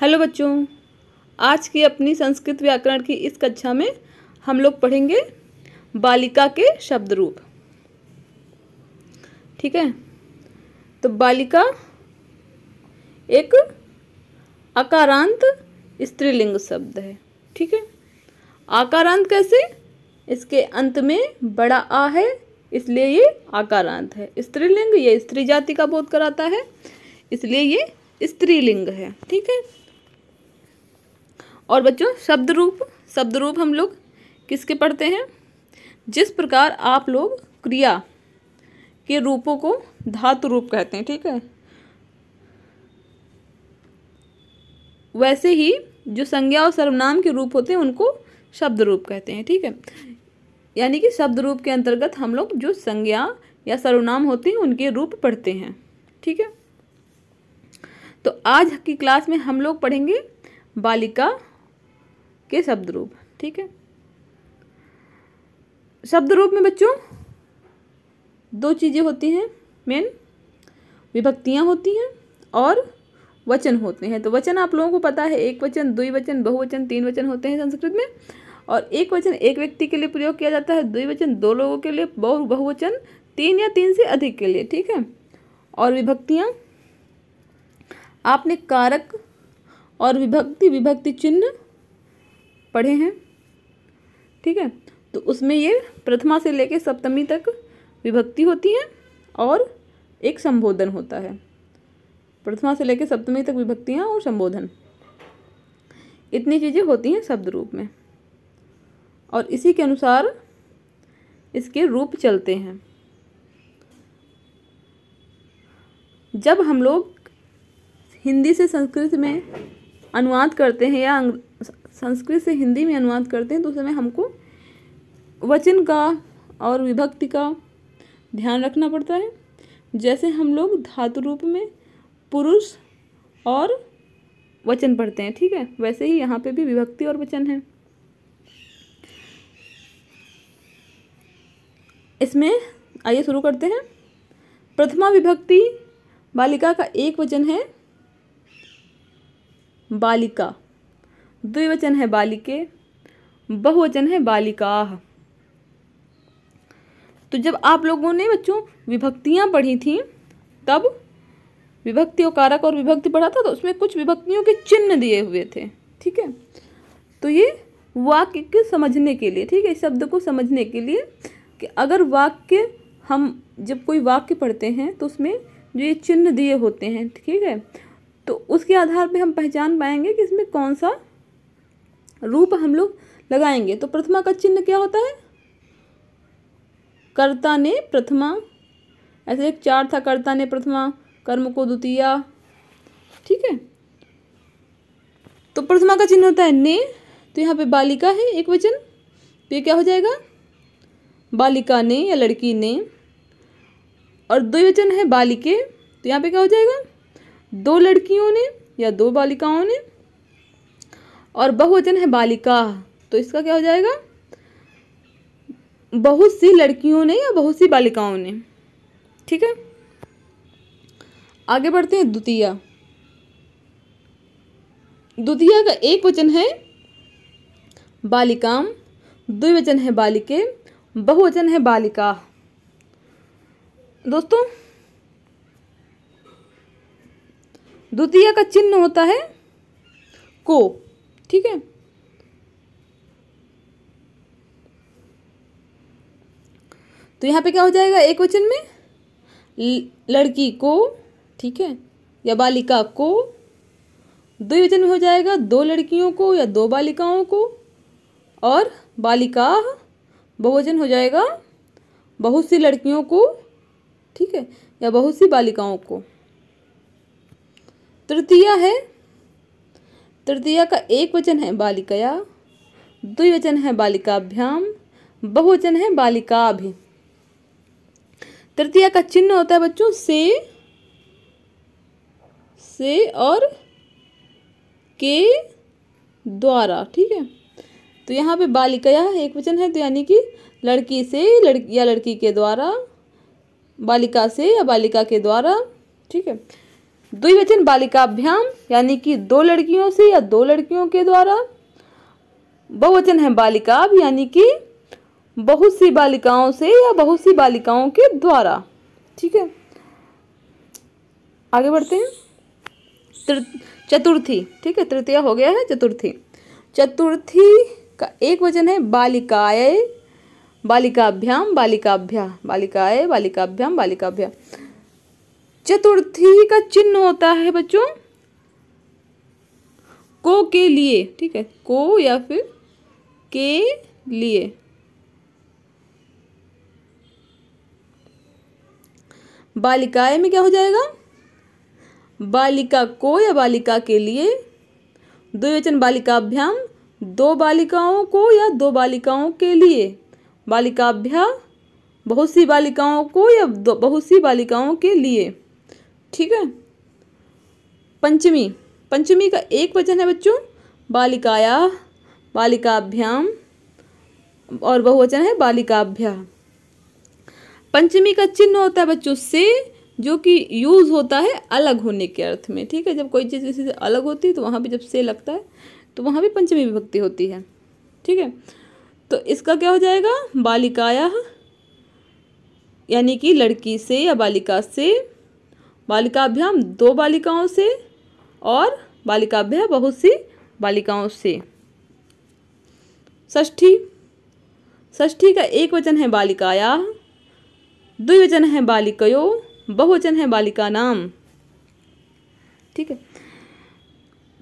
hello बच्चों आज की अपनी संस्कृत व्याकरण की इस कक्षा में हम लोग पढ़ेंगे बालिका के शब्द रूप ठीक है तो बालिका एक आकारांत स्त्रीलिंग शब्द है ठीक है आकारांत कैसे इसके अंत में बड़ा आ है इसलिए ये आकारांत है स्त्रीलिंग ये स्त्री जाति का बोध कराता है इसलिए ये स्त्रीलिंग है ठीक है और बच्चों शब्द रूप शब्द रूप हम लोग किसके पढ़ते हैं जिस प्रकार आप लोग क्रिया के रूपों को धातु रूप कहते हैं ठीक है वैसे ही जो संज्ञा और सर्वनाम के रूप होते हैं उनको शब्द रूप कहते हैं ठीक है यानी कि शब्द रूप के अंतर्गत हम लोग जो संज्ञा या सर्वनाम होते हैं उनके रूप पढ़ते हैं ठीक है तो आज की क्लास में हम लोग पढ़ेंगे बालिका के शब्द रूप ठीक है शब्द रूप में बच्चों दो चीज़ें होती हैं मेन विभक्तियाँ होती हैं और वचन होते हैं तो वचन आप लोगों को पता है एक वचन दुई वचन बहुवचन तीन वचन होते हैं संस्कृत में और एक वचन एक व्यक्ति के लिए प्रयोग किया जाता है दुई वचन दो लोगों के लिए बहु बहुवचन तीन या तीन से अधिक के लिए ठीक है और विभक्तियाँ आपने कारक और विभक्ति विभक्ति चिन्ह पढ़े हैं ठीक है तो उसमें ये प्रथमा से लेकर सप्तमी तक विभक्ति होती है और एक संबोधन होता है प्रथमा से लेकर सप्तमी तक विभक्तियाँ और संबोधन इतनी चीज़ें होती हैं शब्द रूप में और इसी के अनुसार इसके रूप चलते हैं जब हम लोग हिंदी से संस्कृत में अनुवाद करते हैं या संस्कृत से हिंदी में अनुवाद करते हैं तो उस समय हमको वचन का और विभक्ति का ध्यान रखना पड़ता है जैसे हम लोग धातु रूप में पुरुष और वचन पढ़ते हैं ठीक है वैसे ही यहाँ पे भी विभक्ति और वचन है इसमें आइए शुरू करते हैं प्रथमा विभक्ति बालिका का एक वचन है बालिका द्विवचन है बालिके बहुवचन है बालिका तो जब आप लोगों ने बच्चों विभक्तियाँ पढ़ी थी तब विभक्ति कारक और विभक्ति पढ़ा था तो उसमें कुछ विभक्तियों के चिन्ह दिए हुए थे ठीक है तो ये वाक्य के समझने के लिए ठीक है इस शब्द को समझने के लिए कि अगर वाक्य हम जब कोई वाक्य पढ़ते हैं तो उसमें जो ये चिन्ह दिए होते हैं ठीक है तो उसके आधार पे हम पहचान पाएंगे कि इसमें कौन सा रूप हम लोग लगाएंगे तो प्रथमा का चिन्ह क्या होता है कर्ता ने प्रथमा ऐसे एक चार था कर्ता ने प्रथमा कर्म को द्वितीय ठीक है तो प्रथमा का चिन्ह होता है ने तो यहाँ पे बालिका है एक वचन तो ये क्या हो जाएगा बालिका ने या लड़की ने और दो वचन है बालिके तो यहाँ पे क्या हो जाएगा दो लड़कियों ने या दो बालिकाओं ने और बहुवचन है बालिका तो इसका क्या हो जाएगा बहुत सी लड़कियों ने या बहुत सी बालिकाओं ने ठीक है आगे बढ़ते हैं द्वितीय द्वितीय का एक वचन है बालिकाम द्विवचन है बालिके बहुवचन है बालिका दोस्तों द्वितीय का चिन्ह होता है को ठीक है तो यहाँ पे क्या हो जाएगा एक वचन में लड़की को ठीक है या बालिका को दो वचन में हो जाएगा दो लड़कियों को या दो बालिकाओं को और बालिका बहुवचन हो जाएगा बहुत सी लड़कियों को ठीक है या बहुत सी बालिकाओं को तृतीय है तृतीया का एक वचन है बालिकया द्विवचन है बालिकाभ्याम बहुवचन है बालिकाभि तृतीया का चिन्ह होता है बच्चों से से और के द्वारा ठीक है तो यहाँ पे बालिकया एक वचन है तो यानी कि लड़की से लड़की या लड़की के द्वारा बालिका से या बालिका के द्वारा ठीक है द्विवचन बालिकाभ्याम यानी कि दो लड़कियों से या दो लड़कियों के द्वारा बहुवचन है बालिकाभ यानी कि बहुत सी बालिकाओं से या बहुत सी बालिकाओं के द्वारा ठीक है आगे बढ़ते हैं चतुर्थी ठीक है तृतीय हो गया है चतुर्थी चतुर्थी का एक वचन है बालिकाए बालिकाभ्याम बालिकाभ्या बालिकाए बालिकाभ्याम बालिकाभ्या चतुर्थी का चिन्ह होता है बच्चों को के लिए ठीक है को या फिर के लिए बालिकाएं में क्या हो जाएगा बालिका को या बालिका के लिए द्विवचन बालिकाभ्याम दो बालिकाओं को या दो बालिकाओं के लिए बालिकाभ्या बहुत सी बालिकाओं को या बहुत सी बालिकाओं के लिए ठीक है पंचमी पंचमी का एक वचन है बच्चों बालिकाया बालिकाभ्याम और बहुवचन है बालिकाभ्या पंचमी का चिन्ह होता है बच्चों से जो कि यूज़ होता है अलग होने के अर्थ में ठीक है जब कोई चीज़ किसी से अलग होती है तो वहाँ भी जब से लगता है तो वहाँ भी पंचमी विभक्ति होती है ठीक है तो इसका क्या हो जाएगा बालिकाया यानी कि लड़की से या बालिका से बालिकाभ्याम दो बालिकाओं से और बालिकाभ्य बहुत सी बालिकाओं से ष्ठी ष्ठी का एक वचन है बालिकाया द्विवचन है बालिकयो बहुवचन है बालिका नाम ठीक है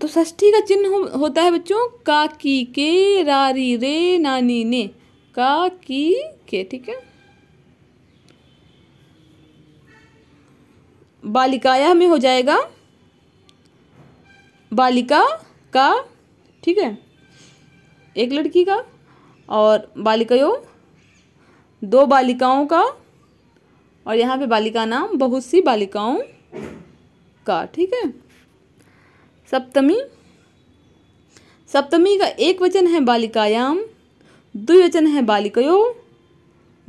तो ष्ठी का चिन्ह हो, होता है बच्चों का की के रारी रे नानी ने का की के ठीक है बालिकाया में हो जाएगा बालिका का ठीक है एक लड़की का और बालिकयो दो बालिकाओं का और यहाँ पे बालिका नाम बहुत सी बालिकाओं का ठीक है सप्तमी सप्तमी का एक वचन है बालिकायाम द्विवचन है बालिकयो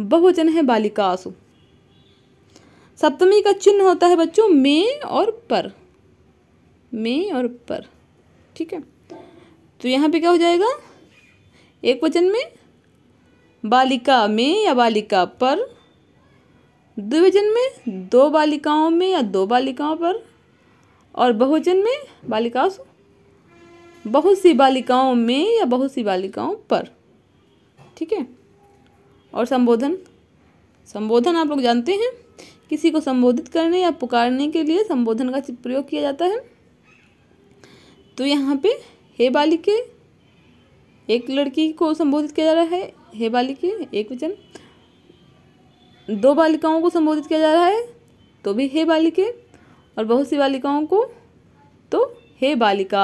बहुवचन है बालिकासु सप्तमी का चिन्ह होता है बच्चों में और पर में और पर ठीक है तो यहाँ पे क्या हो जाएगा एक वचन में बालिका में या बालिका पर द्विवचन में दो बालिकाओं में या दो बालिकाओं पर और बहुवचन में बालिकाओं बहुत सी बालिकाओं में या बहुत सी बालिकाओं पर ठीक है और संबोधन संबोधन आप लोग जानते हैं किसी को संबोधित करने या पुकारने के लिए संबोधन का प्रयोग किया जाता है तो यहाँ पे हे बालिके एक लड़की को संबोधित किया जा रहा है हे बालिके एक वचन दो बालिकाओं को संबोधित किया जा रहा है तो भी हे बालिके और बहुत सी बालिकाओं को तो हे बालिका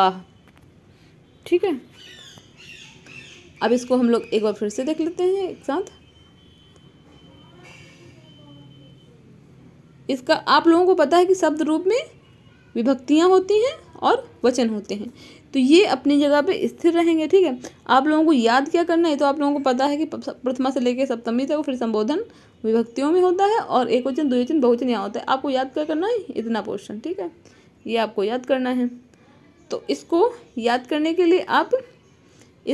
ठीक है अब इसको हम लोग एक बार फिर से देख लेते हैं एक साथ इसका आप लोगों को पता है कि शब्द रूप में विभक्तियाँ होती हैं और वचन होते हैं तो ये अपनी जगह पे स्थिर रहेंगे ठीक है आप लोगों को याद क्या करना है तो आप लोगों को पता है कि प्रथमा से लेकर सप्तमी तक फिर संबोधन विभक्तियों में होता है और एक वचन द्विवचन बहुवचन यहाँ होता है आपको याद क्या करना है इतना पोर्शन ठीक है ये आपको याद करना है तो इसको याद करने के लिए आप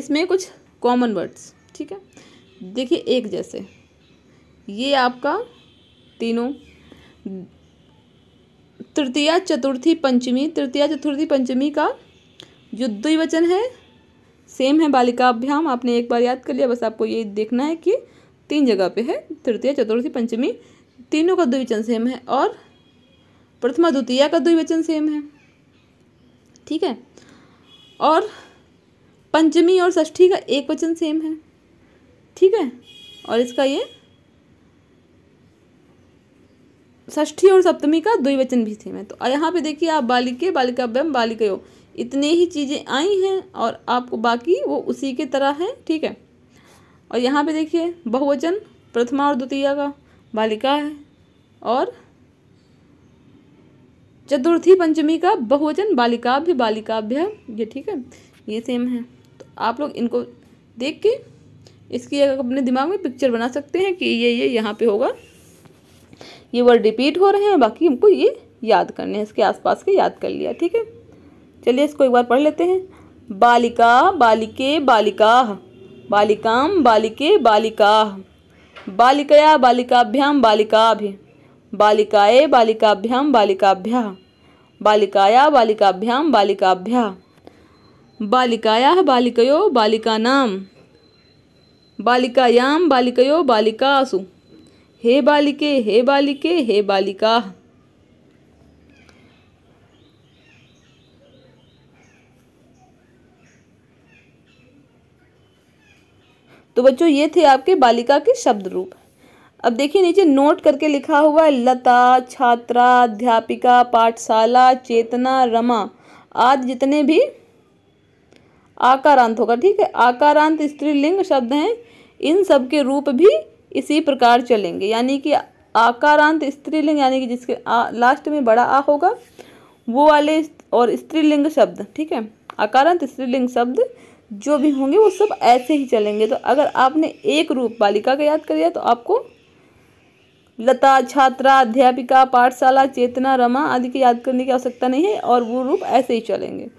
इसमें कुछ कॉमन वर्ड्स ठीक है देखिए एक जैसे ये आपका तीनों तृतीया चतुर्थी पंचमी तृतीया चतुर्थी पंचमी का जो वचन है सेम है बालिका अभ्याम आपने एक बार याद कर लिया बस आपको ये देखना है कि तीन जगह पे है तृतीया चतुर्थी पंचमी तीनों का द्विवचन सेम है और प्रथमा द्वितीया का द्विवचन सेम है ठीक है और पंचमी और षष्ठी का एक वचन सेम है ठीक है और इसका ये ष्ठी और सप्तमी का द्विवचन भी सेम है तो यहाँ पे देखिए आप बालिके बालिका बालिकाव्यम बालिकयो इतने ही चीज़ें आई हैं और आपको बाकी वो उसी के तरह है ठीक है और यहाँ पे देखिए बहुवचन प्रथमा और द्वितीय का बालिका है और चतुर्थी पंचमी का बहुवचन बालिकाभ्य बालिकाभ्य ये ठीक है ये सेम है तो आप लोग इनको देख के इसकी अपने दिमाग में पिक्चर बना सकते हैं कि ये ये यहाँ पे होगा ये वर्ड रिपीट हो रहे हैं बाकी हमको ये याद करने हैं इसके आसपास के याद कर लिया ठीक है चलिए इसको एक बार पढ़ लेते हैं बालिका बालिके बालिका बालिकाम बालिके बालिका बालिकया बालिकाभ्याम बालिकाभि बालिकाए बालिकाभ्याम बालिकाभ्या बालिकाया बालिकाभ्याम बालिकाभ्या बालिकाया बालिकयो नाम बालिकायाम बालिकयो बालिकासु हे बालिके हे बालिके हे बालिका तो बच्चों ये थे आपके बालिका के शब्द रूप अब देखिए नीचे नोट करके लिखा हुआ है लता छात्रा अध्यापिका पाठशाला चेतना रमा आदि जितने भी आकारांत होगा ठीक है आकारांत स्त्रीलिंग शब्द हैं इन सब के रूप भी इसी प्रकार चलेंगे यानी कि आकारांत स्त्रीलिंग यानी कि जिसके आ, लास्ट में बड़ा आ होगा वो वाले और स्त्रीलिंग शब्द ठीक है आकारांत स्त्रीलिंग शब्द जो भी होंगे वो सब ऐसे ही चलेंगे तो अगर आपने एक रूप बालिका का याद कर लिया तो आपको लता छात्रा अध्यापिका पाठशाला चेतना रमा आदि की याद करने की आवश्यकता नहीं है और वो रूप ऐसे ही चलेंगे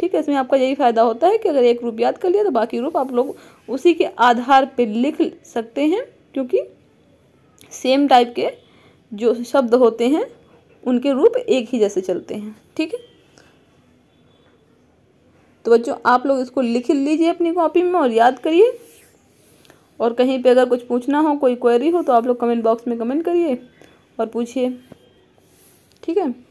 ठीक है इसमें आपका यही फ़ायदा होता है कि अगर एक रूप याद कर लिया तो बाकी रूप आप लोग उसी के आधार पर लिख सकते हैं क्योंकि सेम टाइप के जो शब्द होते हैं उनके रूप एक ही जैसे चलते हैं ठीक है तो बच्चों आप लोग इसको लिख लीजिए अपनी कॉपी में और याद करिए और कहीं पे अगर कुछ पूछना हो कोई क्वेरी हो तो आप लोग कमेंट बॉक्स में कमेंट करिए और पूछिए ठीक है